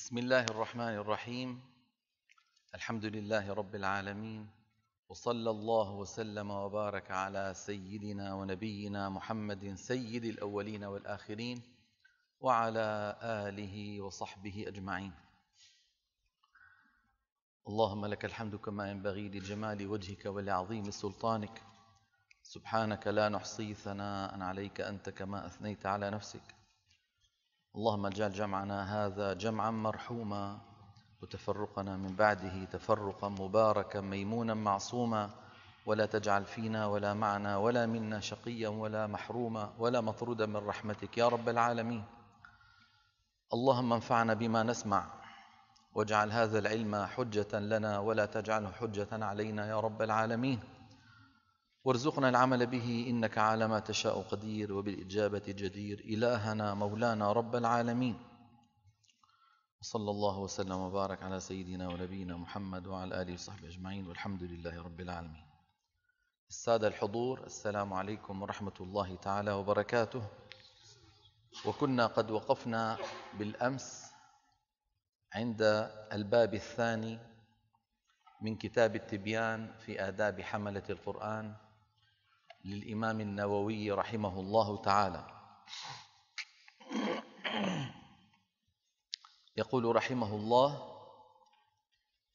بسم الله الرحمن الرحيم الحمد لله رب العالمين وصلى الله وسلم وبارك على سيدنا ونبينا محمد سيد الأولين والآخرين وعلى آله وصحبه أجمعين اللهم لك الحمد كما ينبغي لجمال وجهك ولعظيم سلطانك سبحانك لا نحصي ثناء عليك أنت كما أثنيت على نفسك اللهم اجعل جمعنا هذا جمعا مرحوما وتفرقنا من بعده تفرقا مباركا ميمونا معصوما ولا تجعل فينا ولا معنا ولا منا شقيا ولا محروما ولا مطرودا من رحمتك يا رب العالمين اللهم انفعنا بما نسمع واجعل هذا العلم حجة لنا ولا تجعله حجة علينا يا رب العالمين وارزقنا العمل به إنك على ما تشاء قدير وبالإجابة جدير إلهنا مولانا رب العالمين وصلى الله وسلم وبارك على سيدنا ونبينا محمد وعلى آله وصحبه أجمعين والحمد لله رب العالمين السادة الحضور السلام عليكم ورحمة الله تعالى وبركاته وكنا قد وقفنا بالأمس عند الباب الثاني من كتاب التبيان في آداب حملة القرآن للإمام النووي رحمه الله تعالى يقول رحمه الله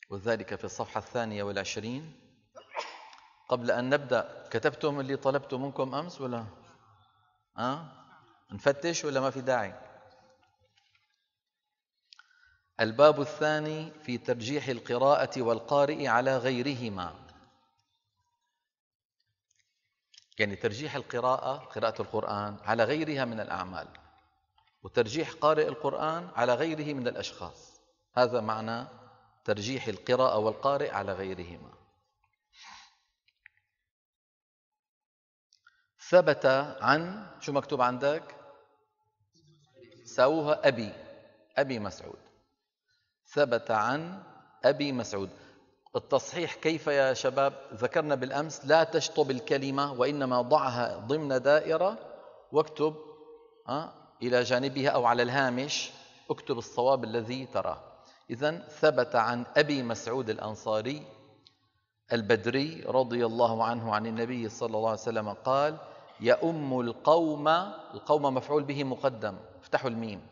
وذلك في الصفحة الثانية والعشرين قبل أن نبدأ كتبتم اللي طلبته منكم أمس ولا أه؟ نفتش ولا ما في داعي الباب الثاني في ترجيح القراءة والقارئ على غيرهما يعني ترجيح القراءة قراءة القرآن على غيرها من الأعمال وترجيح قارئ القرآن على غيره من الأشخاص هذا معنى ترجيح القراءة والقارئ على غيرهما ثبت عن شو مكتوب عندك ساوها أبي أبي مسعود ثبت عن أبي مسعود التصحيح كيف يا شباب ذكرنا بالأمس لا تشطب الكلمة وإنما ضعها ضمن دائرة واكتب إلى جانبها أو على الهامش اكتب الصواب الذي تراه إذا ثبت عن أبي مسعود الأنصاري البدري رضي الله عنه عن النبي صلى الله عليه وسلم قال يؤم القوم القوم مفعول به مقدم افتحوا الميم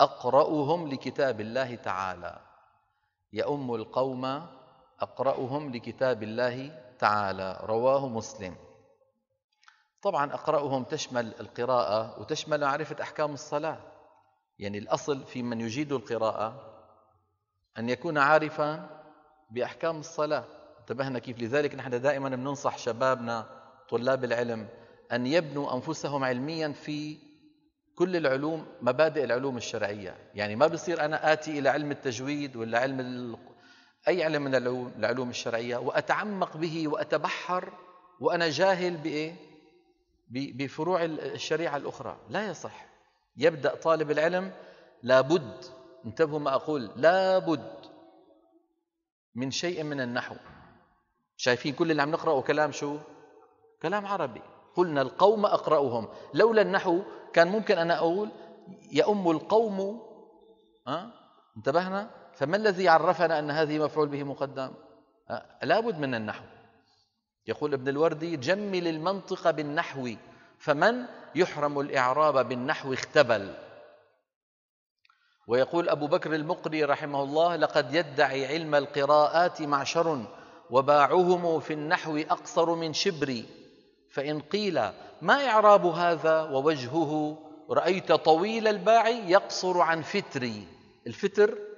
أقرأهم لكتاب الله تعالى يؤم القوم أقرأهم لكتاب الله تعالى رواه مسلم طبعا أقرأهم تشمل القراءة وتشمل معرفة أحكام الصلاة يعني الأصل في من يجيد القراءة أن يكون عارفا بأحكام الصلاة انتبهنا كيف لذلك نحن دائما بننصح شبابنا طلاب العلم أن يبنوا أنفسهم علميا في كل العلوم مبادئ العلوم الشرعية يعني ما بصير أنا آتي إلى علم التجويد ولا علم أي علم من العلوم الشرعية وأتعمق به وأتبحر وأنا جاهل بإيه؟ بفروع الشريعة الأخرى لا يصح يبدأ طالب العلم لابد انتبهوا ما أقول لابد من شيء من النحو شايفين كل اللي عم نقرأه كلام شو؟ كلام عربي قلنا القوم أقرأهم لولا النحو كان ممكن أنا أقول يأم القوم ها؟ أه؟ انتبهنا فما الذي عرفنا أن هذه مفعول به مقدم أه، لابد من النحو يقول ابن الوردي جمل المنطق بالنحو فمن يحرم الإعراب بالنحو اختبل ويقول أبو بكر المقري رحمه الله لقد يدعي علم القراءات معشر وباعهم في النحو أقصر من شبري فإن قيل ما إعراب هذا ووجهه رأيت طويل الباع يقصر عن فتري الفتر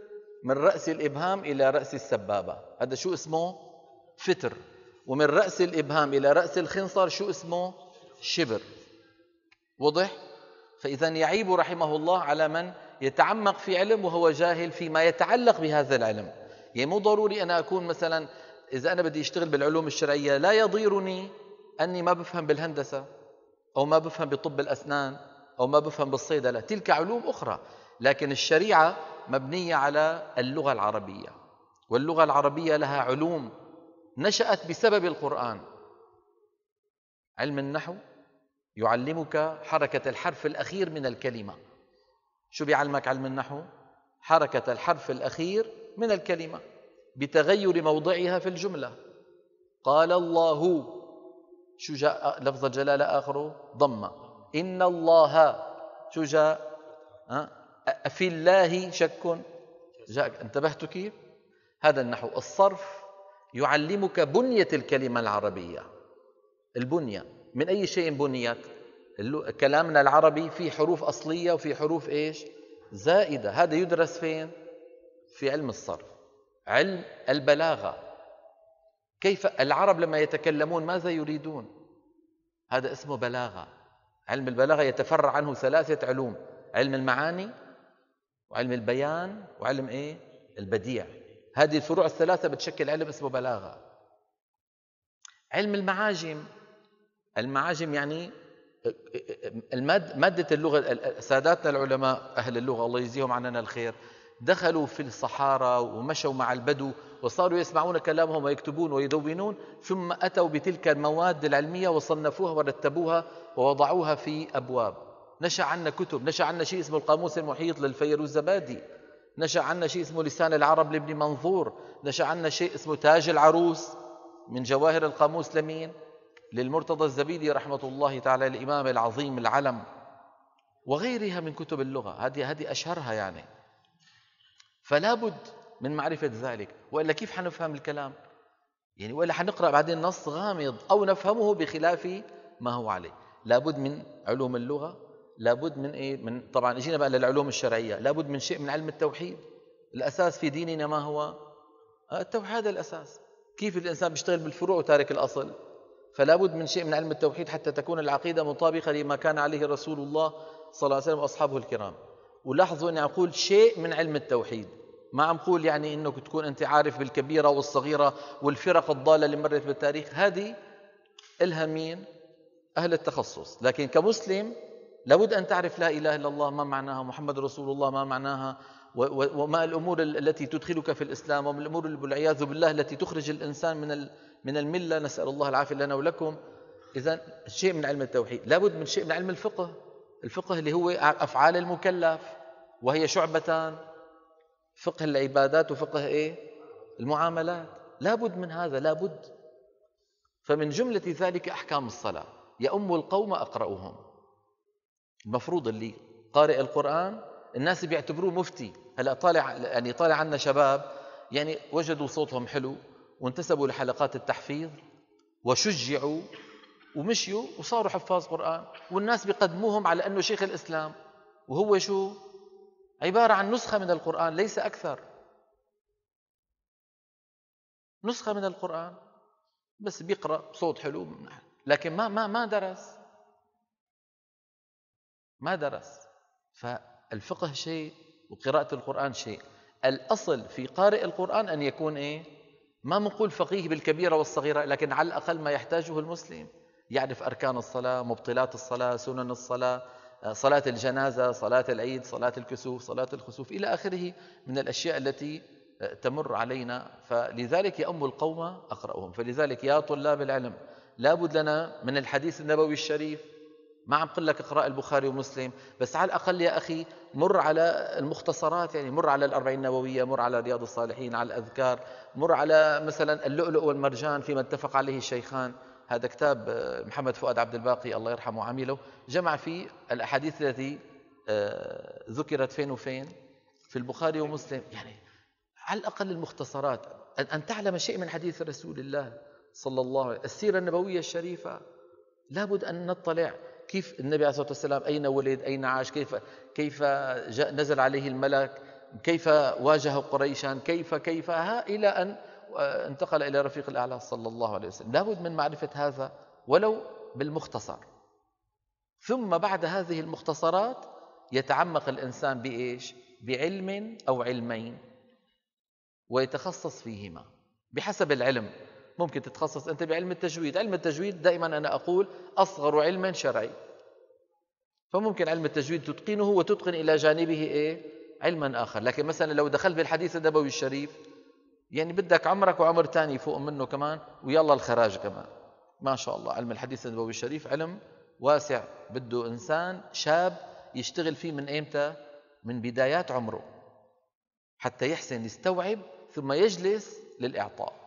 من رأس الإبهام إلى رأس السبابة هذا شو اسمه فتر ومن رأس الإبهام إلى رأس الخنصر شو اسمه شبر وضح فإذا يعيب رحمه الله على من يتعمق في علم وهو جاهل فيما يتعلق بهذا العلم يعني مو ضروري أنا أكون مثلا إذا أنا بدي أشتغل بالعلوم الشرعية لا يضيرني أني ما بفهم بالهندسة أو ما بفهم بطب الأسنان أو ما بفهم بالصيدلة تلك علوم أخرى لكن الشريعة مبنية على اللغة العربية واللغة العربية لها علوم نشأت بسبب القرآن علم النحو يعلمك حركة الحرف الأخير من الكلمة شو بيعلمك علم النحو؟ حركة الحرف الأخير من الكلمة بتغير موضعها في الجملة قال الله شو جاء لفظ الجلالة آخره ضمة إن الله شو جاء أه؟ في الله شك جاءك انتبهت كيف هذا النحو الصرف يعلمك بنية الكلمة العربية البنية من أي شيء بنيت كلامنا العربي في حروف أصلية وفي حروف إيش زائدة هذا يدرس فين في علم الصرف علم البلاغة كيف العرب لما يتكلمون ماذا يريدون هذا اسمه بلاغة علم البلاغة يتفرع عنه ثلاثة علوم علم المعاني وعلم البيان وعلم ايه البديع هذه الفروع الثلاثه بتشكل علم اسمه بلاغه علم المعاجم المعاجم يعني المد ماده اللغه ساداتنا العلماء اهل اللغه الله يجزيهم عننا الخير دخلوا في الصحارى ومشوا مع البدو وصاروا يسمعون كلامهم ويكتبون ويدونون ثم اتوا بتلك المواد العلميه وصنفوها ورتبوها ووضعوها في ابواب نشأ عنا كتب نشأ عنا شيء اسمه القاموس المحيط للفيروزبادي نشأ عنا شيء اسمه لسان العرب لابن منظور نشأ عنا شيء اسمه تاج العروس من جواهر القاموس لمين للمرتضى الزبيدي رحمة الله تعالى الإمام العظيم العلم وغيرها من كتب اللغة هذه هذه أشهرها يعني فلا بد من معرفة ذلك وإلا كيف حنفهم الكلام يعني وإلا حنقرأ بعدين نص غامض أو نفهمه بخلاف ما هو عليه لابد من علوم اللغة لابد من ايه من طبعا اجينا بقى للعلوم الشرعيه لابد من شيء من علم التوحيد الاساس في ديننا ما هو التوحيد هذا الاساس كيف الانسان بيشتغل بالفروع وتارك الاصل فلا بد من شيء من علم التوحيد حتى تكون العقيده مطابقه لما كان عليه رسول الله صلى الله عليه وسلم واصحابه الكرام ولاحظوا اني اقول شيء من علم التوحيد ما عم قول يعني انك تكون انت عارف بالكبيره والصغيره والفرق الضاله اللي مرت بالتاريخ هذه الها مين اهل التخصص لكن كمسلم لابد أن تعرف لا إله إلا الله ما معناها محمد رسول الله ما معناها وما الأمور التي تدخلك في الإسلام وما الأمور والعياذ بالله التي تخرج الإنسان من من الملة نسأل الله العافية لنا ولكم إذا شيء من علم التوحيد لابد من شيء من علم الفقه الفقه اللي هو أفعال المكلف وهي شعبتان فقه العبادات وفقه إيه المعاملات لابد من هذا لابد فمن جملة ذلك أحكام الصلاة يأم القوم أقرأهم المفروض اللي قارئ القرآن الناس بيعتبروه مفتي هلا طالع يعني طالع عنا شباب يعني وجدوا صوتهم حلو وانتسبوا لحلقات التحفيظ وشجعوا ومشيوا وصاروا حفاظ قرآن والناس بيقدموهم على أنه شيخ الإسلام وهو شو عبارة عن نسخة من القرآن ليس أكثر نسخة من القرآن بس بيقرأ بصوت حلو لكن ما ما ما درس ما درس فالفقه شيء وقراءة القرآن شيء الأصل في قارئ القرآن أن يكون إيه؟ ما منقول فقيه بالكبيرة والصغيرة لكن على الأقل ما يحتاجه المسلم يعرف أركان الصلاة مبطلات الصلاة سنن الصلاة آه، صلاة الجنازة صلاة العيد صلاة الكسوف صلاة الخسوف إلى آخره من الأشياء التي آه، تمر علينا فلذلك يأم القوم أقرأهم فلذلك يا طلاب العلم لابد لنا من الحديث النبوي الشريف ما عم قل لك اقرا البخاري ومسلم بس على الاقل يا اخي مر على المختصرات يعني مر على الاربعين النوويه مر على رياض الصالحين على الاذكار مر على مثلا اللؤلؤ والمرجان فيما اتفق عليه الشيخان هذا كتاب آه، محمد فؤاد عبد الباقي الله يرحمه عمله جمع فيه الاحاديث التي آه، ذكرت فين وفين في البخاري ومسلم يعني على الاقل المختصرات ان تعلم شيء من حديث رسول الله صلى الله عليه وسلم السيره النبويه الشريفه لابد ان نطلع كيف النبي عليه الصلاة والسلام أين ولد أين عاش كيف, كيف جاء نزل عليه الملك كيف واجه قريشا كيف كيف ها إلى أن آه، انتقل إلى رفيق الأعلى صلى الله عليه وسلم لابد من معرفة هذا ولو بالمختصر ثم بعد هذه المختصرات يتعمق الإنسان بإيش؟ بعلم أو علمين ويتخصص فيهما بحسب العلم ممكن تتخصص أنت بعلم التجويد علم التجويد دائما أنا أقول أصغر علم شرعي فممكن علم التجويد تتقنه وتتقن إلى جانبه إيه؟ علما آخر لكن مثلا لو دخلت بالحديث النبوي الشريف يعني بدك عمرك وعمر تاني فوق منه كمان ويلا الخراج كمان ما شاء الله علم الحديث النبوي الشريف علم واسع بده إنسان شاب يشتغل فيه من أيمتى من بدايات عمره حتى يحسن يستوعب ثم يجلس للإعطاء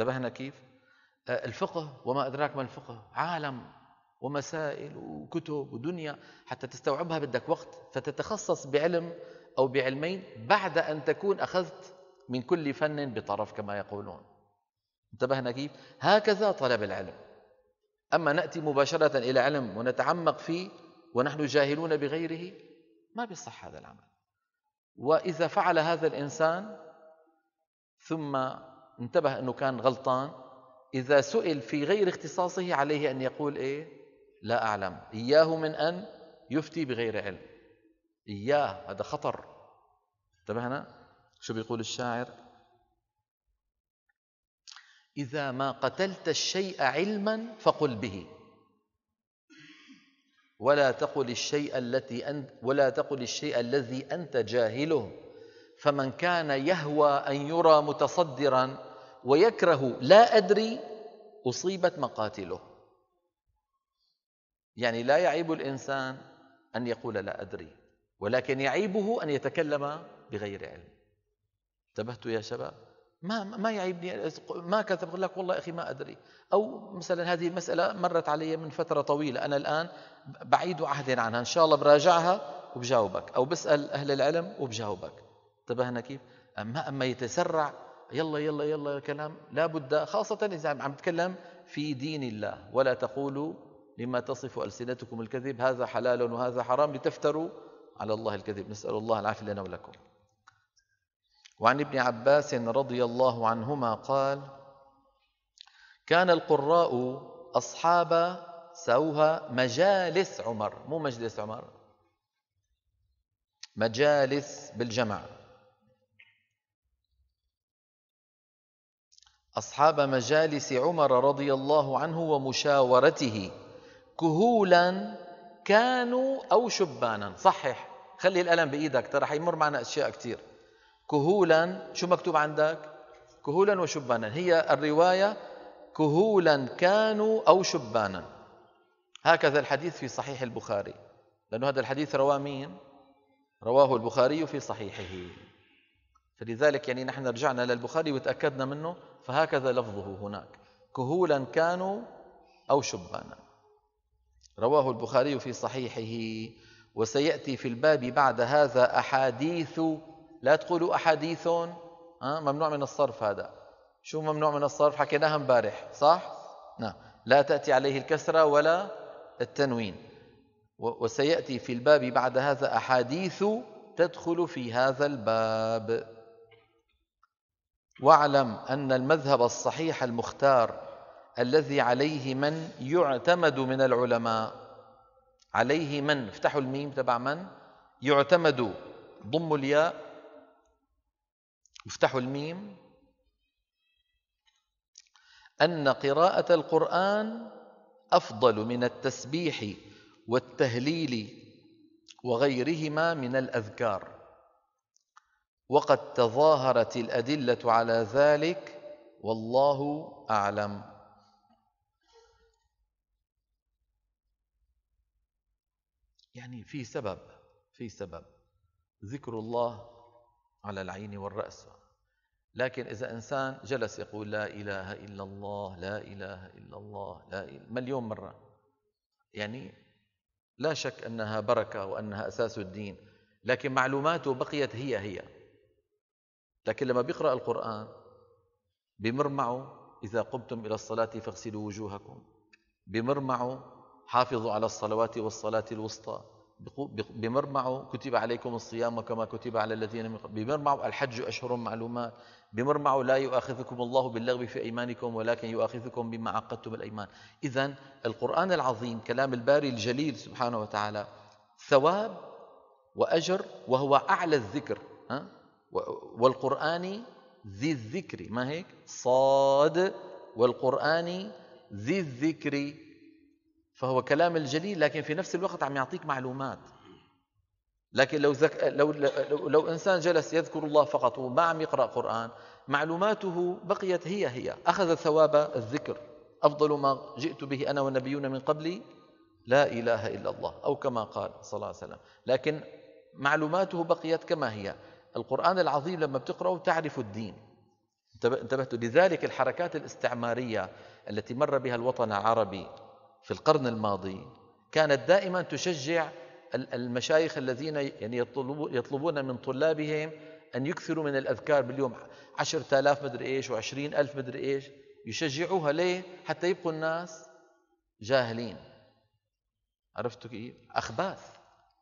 انتبهنا كيف آه، الفقه وما أدراك ما الفقه عالم ومسائل وكتب ودنيا حتى تستوعبها بدك وقت فتتخصص بعلم أو بعلمين بعد أن تكون أخذت من كل فن بطرف كما يقولون انتبهنا كيف هكذا طلب العلم أما نأتي مباشرة إلى علم ونتعمق فيه ونحن جاهلون بغيره ما بيصح هذا العمل وإذا فعل هذا الإنسان ثم انتبه أنه كان غلطان إذا سئل في غير اختصاصه عليه أن يقول إيه لا أعلم إياه من أن يفتي بغير علم إياه هذا خطر انتبهنا شو بيقول الشاعر إذا ما قتلت الشيء علما فقل به ولا تقل الشيء التي أنت ولا تقل الشيء الذي أنت جاهله فمن كان يهوى أن يرى متصدرا ويكره لا أدري أصيبت مقاتله يعني لا يعيب الإنسان أن يقول لا أدري ولكن يعيبه أن يتكلم بغير علم انتبهت يا شباب ما ما يعيبني ما كتب لك والله اخي ما ادري او مثلا هذه المساله مرت علي من فتره طويله انا الان بعيد عهد عنها ان شاء الله براجعها وبجاوبك او بسال اهل العلم وبجاوبك انتبهنا كيف اما اما يتسرع يلا يلا يلا كلام لا بد خاصة إذا عم بتكلم في دين الله ولا تقولوا لما تصف ألسنتكم الكذب هذا حلال وهذا حرام لتفتروا على الله الكذب نسأل الله العافية لنا ولكم وعن ابن عباس رضي الله عنهما قال كان القراء أصحاب سوها مجالس عمر مو مجلس عمر مجالس بالجمع أصحاب مجالس عمر رضي الله عنه ومشاورته كهولا كانوا أو شبانا صحح خلي القلم بإيدك ترى حيمر معنا أشياء كثير كهولا شو مكتوب عندك كهولا وشبانا هي الرواية كهولا كانوا أو شبانا هكذا الحديث في صحيح البخاري لأنه هذا الحديث رواه مين رواه البخاري في صحيحه فلذلك يعني نحن رجعنا للبخاري وتأكدنا منه فهكذا لفظه هناك كهولا كانوا أو شبانا رواه البخاري في صحيحه وسيأتي في الباب بعد هذا أحاديث لا تقولوا أحاديث ممنوع من الصرف هذا شو ممنوع من الصرف حكيناها امبارح صح نعم لا تأتي عليه الكسرة ولا التنوين وسيأتي في الباب بعد هذا أحاديث تدخل في هذا الباب واعلم أن المذهب الصحيح المختار الذي عليه من يعتمد من العلماء عليه من افتحوا الميم تبع من يعتمد ضموا الياء افتحوا الميم أن قراءة القرآن أفضل من التسبيح والتهليل وغيرهما من الأذكار وقد تظاهرت الأدلة على ذلك والله أعلم يعني في سبب في سبب ذكر الله على العين والرأس لكن إذا إنسان جلس يقول لا إله إلا الله لا إله إلا الله لا إله مليون مرة يعني لا شك أنها بركة وأنها أساس الدين لكن معلوماته بقيت هي هي لكن لما بيقرأ القرآن بمر معه إذا قمتم إلى الصلاة فاغسلوا وجوهكم بمر معه حافظوا على الصلوات والصلاة الوسطى بمر معه كتب عليكم الصيام كما كتب على الذين من بمر معه الحج أشهر معلومات بمر معه لا يؤاخذكم الله باللغو في أيمانكم ولكن يؤاخذكم بما عقدتم الأيمان إذا القرآن العظيم كلام الباري الجليل سبحانه وتعالى ثواب وأجر وهو أعلى الذكر ها؟ والقرآن ذي الذكر ما هيك صاد والقرآن ذي الذكر فهو كلام الجليل لكن في نفس الوقت عم يعطيك معلومات لكن لو, زك... لو لو لو انسان جلس يذكر الله فقط وما عم يقرا قران معلوماته بقيت هي هي اخذ ثواب الذكر افضل ما جئت به انا والنبيون من قبلي لا اله الا الله او كما قال صلى الله عليه وسلم لكن معلوماته بقيت كما هي القرآن العظيم لما بتقرأه تعرف الدين انتبهت لذلك الحركات الاستعمارية التي مر بها الوطن العربي في القرن الماضي كانت دائما تشجع المشايخ الذين يعني يطلبون من طلابهم أن يكثروا من الأذكار باليوم عشرة آلاف مدري إيش وعشرين ألف مدري إيش يشجعوها ليه حتى يبقوا الناس جاهلين عرفتوا كيف أخباث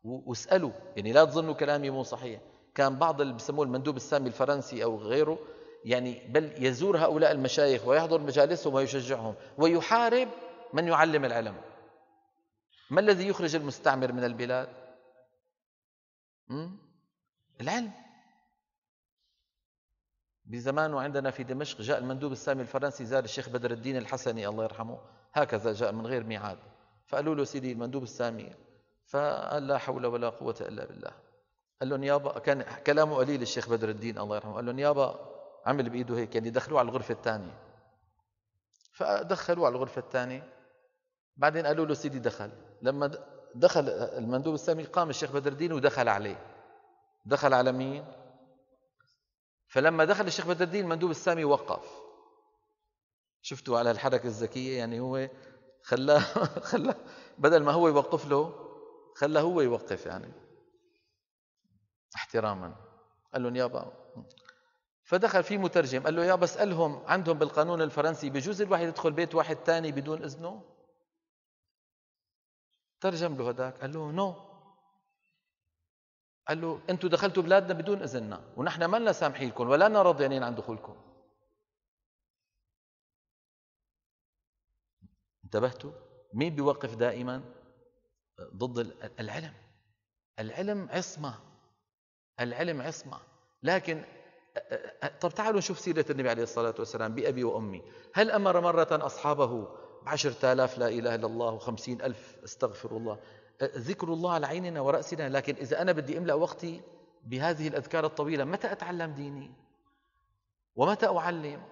واسألوا يعني لا تظنوا كلامي مو صحيح كان بعض اللي بسموه المندوب السامي الفرنسي أو غيره يعني بل يزور هؤلاء المشايخ ويحضر مجالسهم ويشجعهم ويحارب من يعلم العلم ما الذي يخرج المستعمر من البلاد العلم بزمانه عندنا في دمشق جاء المندوب السامي الفرنسي زار الشيخ بدر الدين الحسني الله يرحمه هكذا جاء من غير ميعاد فقالوا له سيدي المندوب السامي فقال لا حول ولا قوة إلا بالله قال لهم يابا كان كلامه قليل الشيخ بدر الدين الله يرحمه قال لهم يابا عمل بايده هيك يعني دخلوه على الغرفه الثانيه فدخلوه على الغرفه الثانيه بعدين قالوا له سيدي دخل لما دخل المندوب السامي قام الشيخ بدر الدين ودخل عليه دخل على مين فلما دخل الشيخ بدر الدين المندوب السامي وقف شفتوا على الحركه الذكيه يعني هو خلاه خلاه بدل ما هو يوقف له خلاه هو يوقف يعني احتراما قال لهم يابا فدخل في مترجم قال له يابا اسألهم عندهم بالقانون الفرنسي بجوز الواحد يدخل بيت واحد ثاني بدون إذنه ترجم له هذاك قال له نو قال له انتم دخلتوا بلادنا بدون اذننا ونحن ما لنا سامحين لكم ولا لنا راضيين عن دخولكم انتبهتوا مين بيوقف دائما ضد العلم العلم عصمه العلم عصمة لكن طب تعالوا نشوف سيرة النبي عليه الصلاة والسلام بأبي وأمي هل أمر مرة أصحابه بعشرة آلاف لا إله إلا الله وخمسين ألف استغفر الله ذكر الله على عيننا ورأسنا لكن إذا أنا بدي أملأ وقتي بهذه الأذكار الطويلة متى أتعلم ديني ومتى أعلم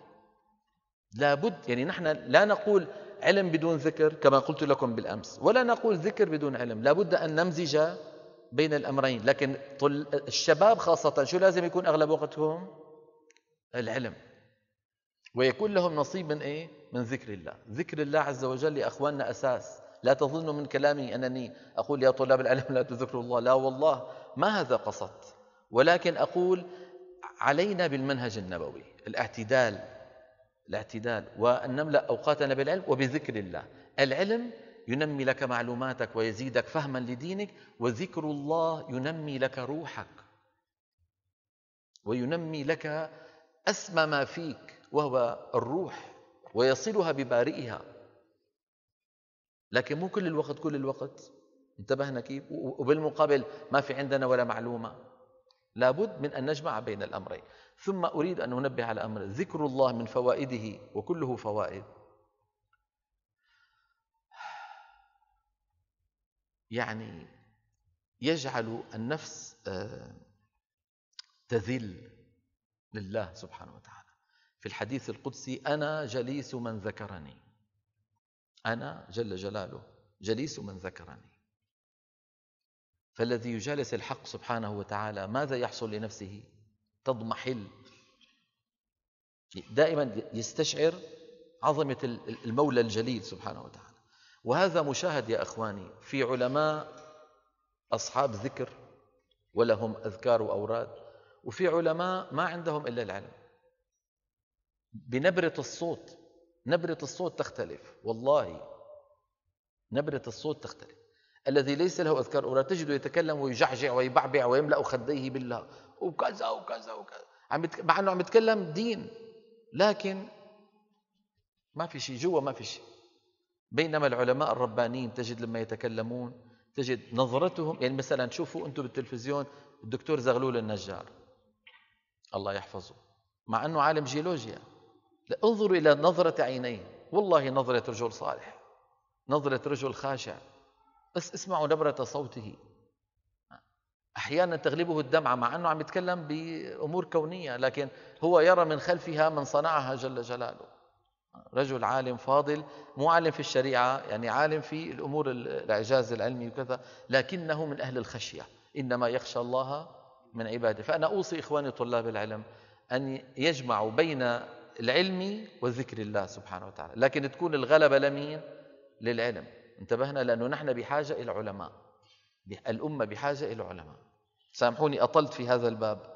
لابد يعني نحن لا نقول علم بدون ذكر كما قلت لكم بالأمس ولا نقول ذكر بدون علم لابد أن نمزج بين الأمرين لكن طل... الشباب خاصة شو لازم يكون أغلب وقتهم العلم ويكون لهم نصيب من إيه؟ من ذكر الله ذكر الله عز وجل لأخواننا أساس لا تظنوا من كلامي أنني أقول يا طلاب العلم لا تذكروا الله لا والله ما هذا قصدت ولكن أقول علينا بالمنهج النبوي الاعتدال الاعتدال وأن نملأ أوقاتنا بالعلم وبذكر الله العلم ينمي لك معلوماتك ويزيدك فهما لدينك وذكر الله ينمي لك روحك وينمي لك أسمى ما فيك وهو الروح ويصلها ببارئها لكن مو كل الوقت كل الوقت انتبهنا كيف وبالمقابل ما في عندنا ولا معلومة لابد من أن نجمع بين الأمرين ثم أريد أن أنبه على أمر ذكر الله من فوائده وكله فوائد يعني يجعل النفس آه، تذل لله سبحانه وتعالى في الحديث القدسي أنا جليس من ذكرني أنا جل جلاله جليس من ذكرني فالذي يجالس الحق سبحانه وتعالى ماذا يحصل لنفسه تضمحل دائما يستشعر عظمة المولى الجليل سبحانه وتعالى وهذا مشاهد يا أخواني في علماء أصحاب ذكر ولهم أذكار وأوراد وفي علماء ما عندهم إلا العلم بنبرة الصوت نبرة الصوت تختلف والله نبرة الصوت تختلف الذي ليس له أذكار أوراد تجده يتكلم ويجعجع ويبعبع ويملأ خديه بالله وكذا وكذا وكذا عم مع أنه عم يتكلم دين لكن ما في شيء جوا ما في شيء بينما العلماء الربانيين تجد لما يتكلمون تجد نظرتهم يعني مثلا شوفوا انتم بالتلفزيون الدكتور زغلول النجار الله يحفظه مع انه عالم جيولوجيا انظروا الى نظره عينيه والله نظره رجل صالح نظره رجل خاشع بس اسمعوا نبره صوته احيانا تغلبه الدمعه مع انه عم يتكلم بامور كونيه لكن هو يرى من خلفها من صنعها جل جلاله رجل عالم فاضل مو عالم في الشريعة يعني عالم في الأمور الإعجاز العلمي وكذا لكنه من أهل الخشية إنما يخشى الله من عباده فأنا أوصي إخواني طلاب العلم أن يجمعوا بين العلم وذكر الله سبحانه وتعالى لكن تكون الغلبة لمين؟ للعلم انتبهنا لأنه نحن بحاجة إلى علماء الأمة بحاجة إلى علماء سامحوني أطلت في هذا الباب